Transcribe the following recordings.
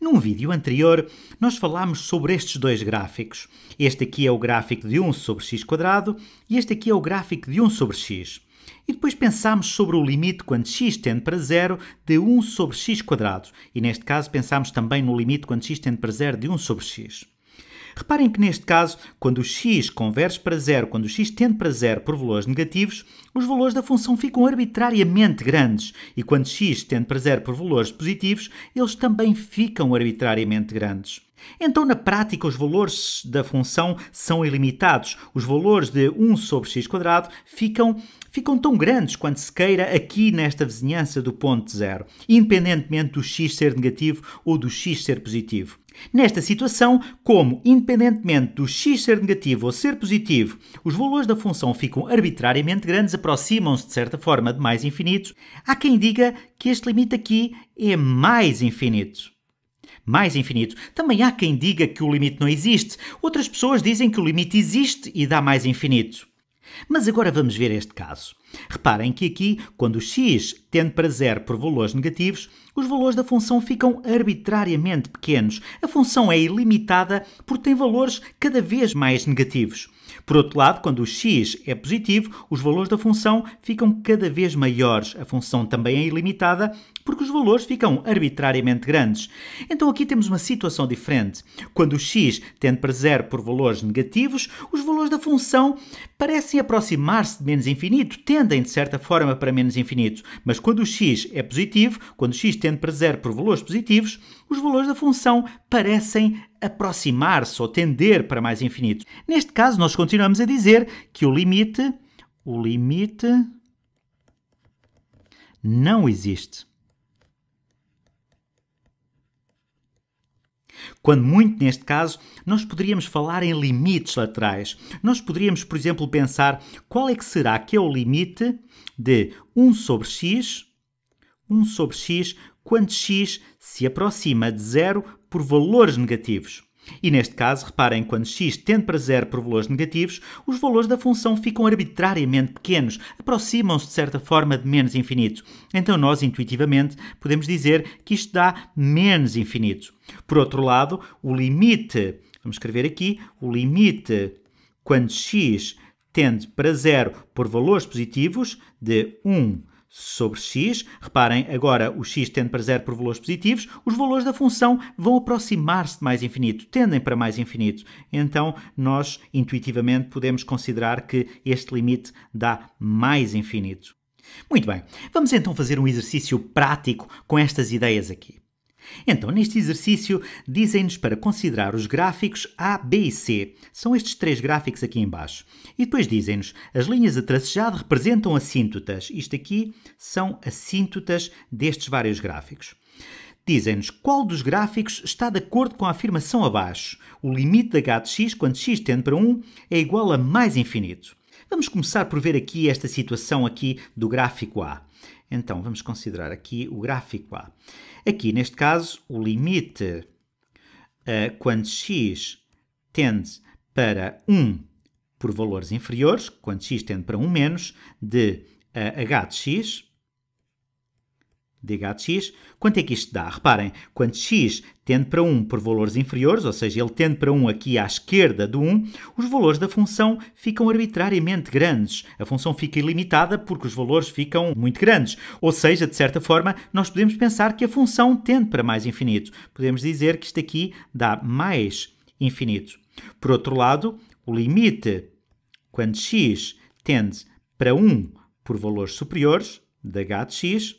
Num vídeo anterior, nós falámos sobre estes dois gráficos. Este aqui é o gráfico de 1 sobre x e este aqui é o gráfico de 1 sobre x. E depois pensámos sobre o limite quando x tende para zero de 1 sobre x quadrado. E neste caso pensámos também no limite quando x tende para zero de 1 sobre x. Reparem que neste caso, quando o x converge para zero, quando o x tende para zero por valores negativos, os valores da função ficam arbitrariamente grandes. E quando x tende para zero por valores positivos, eles também ficam arbitrariamente grandes. Então, na prática, os valores da função são ilimitados. Os valores de 1 sobre x ficam, ficam tão grandes quanto se queira aqui nesta vizinhança do ponto zero, independentemente do x ser negativo ou do x ser positivo. Nesta situação, como independentemente do x ser negativo ou ser positivo, os valores da função ficam arbitrariamente grandes, aproximam-se de certa forma de mais infinitos, há quem diga que este limite aqui é mais infinito mais infinito. Também há quem diga que o limite não existe, outras pessoas dizem que o limite existe e dá mais infinito. Mas agora vamos ver este caso. Reparem que aqui, quando x tende para zero por valores negativos, os valores da função ficam arbitrariamente pequenos. A função é ilimitada porque tem valores cada vez mais negativos. Por outro lado, quando o x é positivo, os valores da função ficam cada vez maiores. A função também é ilimitada porque os valores ficam arbitrariamente grandes. Então aqui temos uma situação diferente. Quando o x tende para zero por valores negativos, os valores da função parecem aproximar-se de menos infinito, tendem de certa forma para menos infinito. Mas quando o x é positivo, quando o x tende para zero por valores positivos, os valores da função parecem aproximar-se ou tender para mais infinito. Neste caso, nós continuamos a dizer que o limite, o limite não existe. Quando muito neste caso, nós poderíamos falar em limites laterais. Nós poderíamos, por exemplo, pensar qual é que será que é o limite de 1 sobre x, 1 sobre x, quando x se aproxima de zero por valores negativos. E neste caso, reparem, quando x tende para zero por valores negativos, os valores da função ficam arbitrariamente pequenos, aproximam-se de certa forma de menos infinito. Então nós, intuitivamente, podemos dizer que isto dá menos infinito. Por outro lado, o limite, vamos escrever aqui, o limite quando x tende para zero por valores positivos de 1 sobre x. Reparem, agora o x tende para zero por valores positivos, os valores da função vão aproximar-se de mais infinito, tendem para mais infinito. Então, nós intuitivamente podemos considerar que este limite dá mais infinito. Muito bem, vamos então fazer um exercício prático com estas ideias aqui. Então, neste exercício, dizem-nos para considerar os gráficos A, B e C. São estes três gráficos aqui embaixo. E depois dizem-nos, as linhas a tracejado representam assíntotas. Isto aqui são assíntotas destes vários gráficos. Dizem-nos qual dos gráficos está de acordo com a afirmação abaixo. O limite de h de x, quando x tende para 1, é igual a mais infinito. Vamos começar por ver aqui esta situação aqui do gráfico A. Então, vamos considerar aqui o gráfico A. Aqui, neste caso, o limite uh, quando x tende para 1 por valores inferiores, quando x tende para 1 menos, de uh, h de x, de x, quanto é que isto dá? Reparem, quando x tende para 1 por valores inferiores, ou seja, ele tende para 1 aqui à esquerda do 1, os valores da função ficam arbitrariamente grandes. A função fica ilimitada porque os valores ficam muito grandes. Ou seja, de certa forma, nós podemos pensar que a função tende para mais infinito. Podemos dizer que isto aqui dá mais infinito. Por outro lado, o limite quando x tende para 1 por valores superiores, de h de x,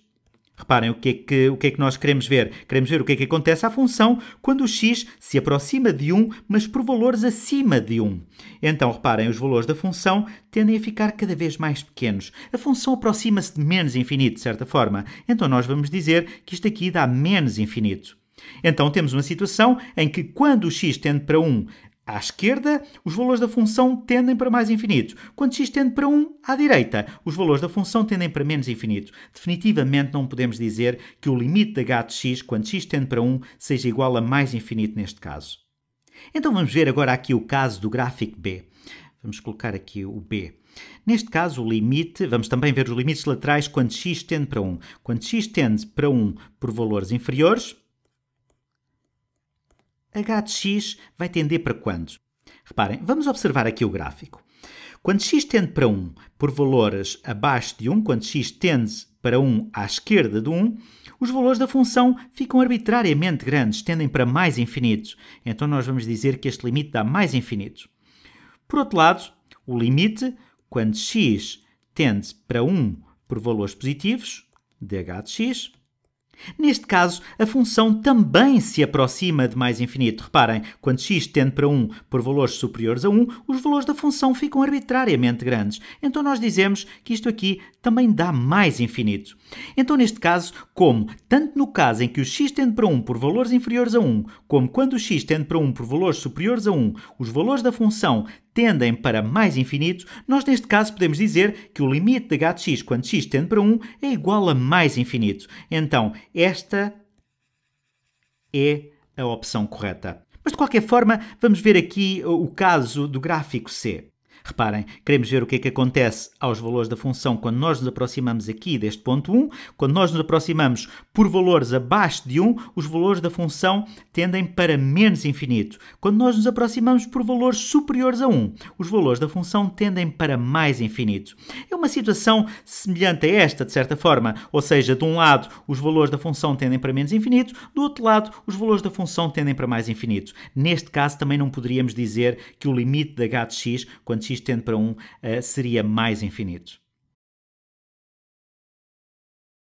Reparem o que, é que, o que é que nós queremos ver. Queremos ver o que é que acontece à função quando o x se aproxima de 1, mas por valores acima de 1. Então, reparem, os valores da função tendem a ficar cada vez mais pequenos. A função aproxima-se de menos infinito, de certa forma. Então, nós vamos dizer que isto aqui dá menos infinito. Então temos uma situação em que quando o x tende para 1, à esquerda, os valores da função tendem para mais infinito. Quando x tende para 1, à direita, os valores da função tendem para menos infinito. Definitivamente não podemos dizer que o limite de h de x, quando x tende para 1, seja igual a mais infinito neste caso. Então vamos ver agora aqui o caso do gráfico B. Vamos colocar aqui o B. Neste caso, o limite, vamos também ver os limites laterais quando x tende para 1. Quando x tende para 1 por valores inferiores, h de x vai tender para quando? Reparem, vamos observar aqui o gráfico. Quando x tende para 1 por valores abaixo de 1, quando x tende para 1 à esquerda de 1, os valores da função ficam arbitrariamente grandes, tendem para mais infinito. Então nós vamos dizer que este limite dá mais infinito. Por outro lado, o limite, quando x tende para 1 por valores positivos, de de x, Neste caso, a função também se aproxima de mais infinito. Reparem, quando x tende para 1 por valores superiores a 1, os valores da função ficam arbitrariamente grandes. Então nós dizemos que isto aqui também dá mais infinito. Então neste caso, como tanto no caso em que o x tende para 1 por valores inferiores a 1, como quando o x tende para 1 por valores superiores a 1, os valores da função tendem para mais infinito, nós neste caso podemos dizer que o limite de x quando x tende para 1 é igual a mais infinito. Então, esta é a opção correta. Mas de qualquer forma, vamos ver aqui o caso do gráfico C. Reparem, queremos ver o que é que acontece aos valores da função quando nós nos aproximamos aqui deste ponto 1. Quando nós nos aproximamos por valores abaixo de 1, os valores da função tendem para menos infinito. Quando nós nos aproximamos por valores superiores a 1, os valores da função tendem para mais infinito. É uma situação semelhante a esta, de certa forma. Ou seja, de um lado os valores da função tendem para menos infinito, do outro lado os valores da função tendem para mais infinito. Neste caso também não poderíamos dizer que o limite da h de x, quando x x tende para 1 eh, seria mais infinito.